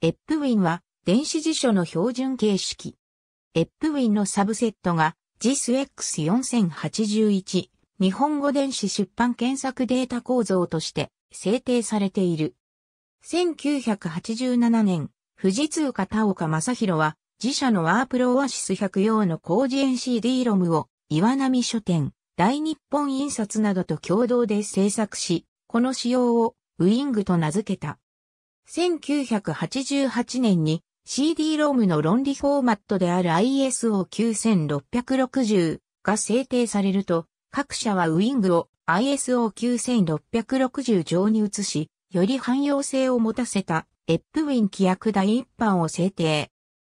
エップウィンは電子辞書の標準形式。エップウィンのサブセットが JISX4081 日本語電子出版検索データ構造として制定されている。1987年、富士通片田岡正宏は自社のワープロオアシス100用の工事 n CD ロムを岩波書店、大日本印刷などと共同で制作し、この仕様をウィングと名付けた。1988年に c d ロームの論理フォーマットである ISO9660 が制定されると、各社はウィングを ISO9660 上に移し、より汎用性を持たせたエップウィン規約第一版を制定。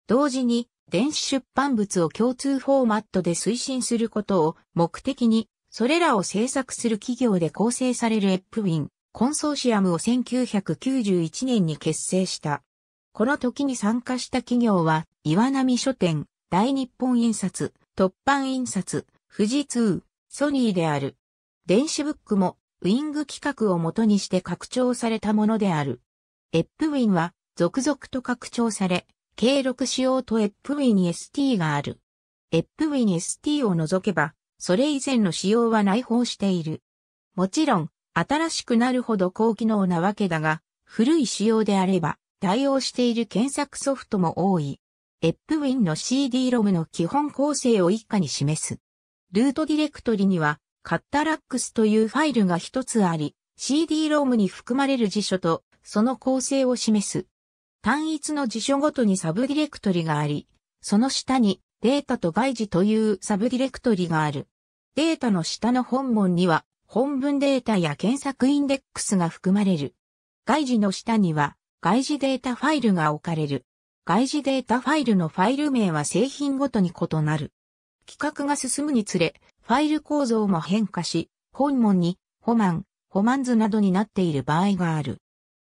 同時に、電子出版物を共通フォーマットで推進することを目的に、それらを制作する企業で構成されるエップウィンコンソーシアムを1991年に結成した。この時に参加した企業は、岩波書店、大日本印刷、突版印刷、富士通、ソニーである。電子ブックも、ウィング企画をもとにして拡張されたものである。エップウィンは、続々と拡張され、計6仕様とエップウィン ST がある。エップウィン ST を除けば、それ以前の仕様は内包している。もちろん、新しくなるほど高機能なわけだが、古い仕様であれば、対応している検索ソフトも多い。エップウィンの CD-ROM の基本構成を一下に示す。ルートディレクトリには、カッタラックスというファイルが一つあり、CD-ROM に含まれる辞書と、その構成を示す。単一の辞書ごとにサブディレクトリがあり、その下にデータと外事というサブディレクトリがある。データの下の本文には本文データや検索インデックスが含まれる。外事の下には、外事データファイルが置かれる。外事データファイルのファイル名は製品ごとに異なる。企画が進むにつれ、ファイル構造も変化し、本文に、ホマン、ホマンズなどになっている場合がある。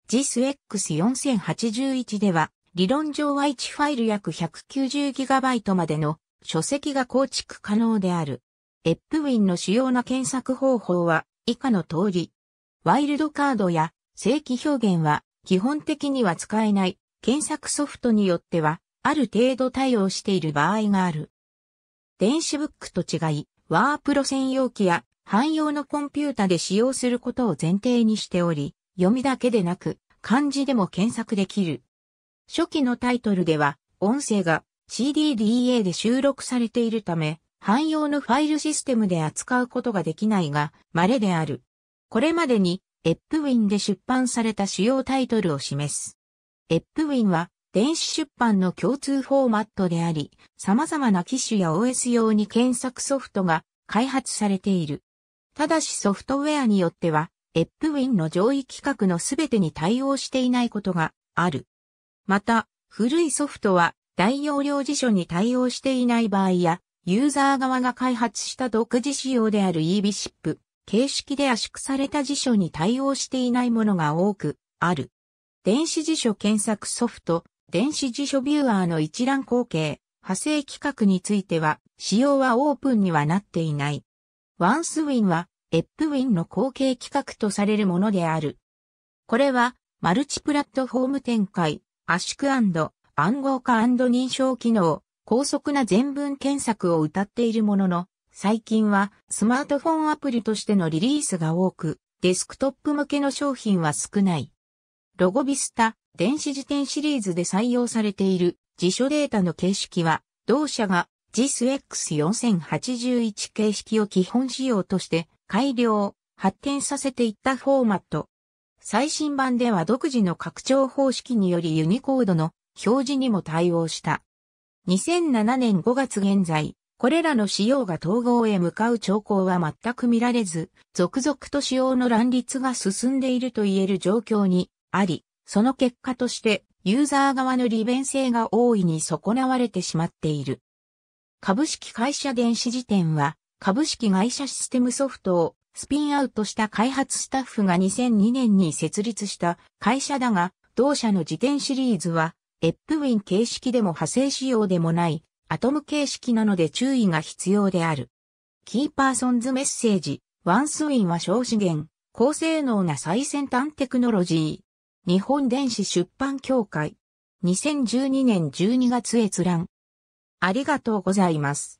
JISX4081 では、理論上は1ファイル約 190GB までの書籍が構築可能である。エップウィンの主要な検索方法は以下の通り。ワイルドカードや正規表現は基本的には使えない検索ソフトによってはある程度対応している場合がある。電子ブックと違い、ワープロ専用機や汎用のコンピュータで使用することを前提にしており、読みだけでなく漢字でも検索できる。初期のタイトルでは音声が CDDA で収録されているため、汎用のファイルシステムで扱うことができないが、稀である。これまでに、エップウィンで出版された主要タイトルを示す。エップウィンは、電子出版の共通フォーマットであり、様々な機種や OS 用に検索ソフトが開発されている。ただしソフトウェアによっては、エップウィンの上位規格のすべてに対応していないことがある。また、古いソフトは大容量辞書に対応していない場合や、ユーザー側が開発した独自仕様である e b シ s プ p 形式で圧縮された辞書に対応していないものが多くある。電子辞書検索ソフト、電子辞書ビューアーの一覧後継、派生規格については、仕様はオープンにはなっていない。ワンスウィンは、エップウィンの後継規格とされるものである。これは、マルチプラットフォーム展開、圧縮暗号化認証機能、高速な全文検索を歌っているものの、最近はスマートフォンアプリとしてのリリースが多く、デスクトップ向けの商品は少ない。ロゴビスタ、電子辞典シリーズで採用されている辞書データの形式は、同社が JISX4081 形式を基本仕様として改良、発展させていったフォーマット。最新版では独自の拡張方式によりユニコードの表示にも対応した。2007年5月現在、これらの仕様が統合へ向かう兆候は全く見られず、続々と仕様の乱立が進んでいると言える状況にあり、その結果としてユーザー側の利便性が大いに損なわれてしまっている。株式会社電子辞典は、株式会社システムソフトをスピンアウトした開発スタッフが2002年に設立した会社だが、同社の辞典シリーズはエップウィン形式でも派生仕様でもない、アトム形式なので注意が必要である。キーパーソンズメッセージ、ワンスウィンは小資源、高性能な最先端テクノロジー。日本電子出版協会。2012年12月閲覧。ありがとうございます。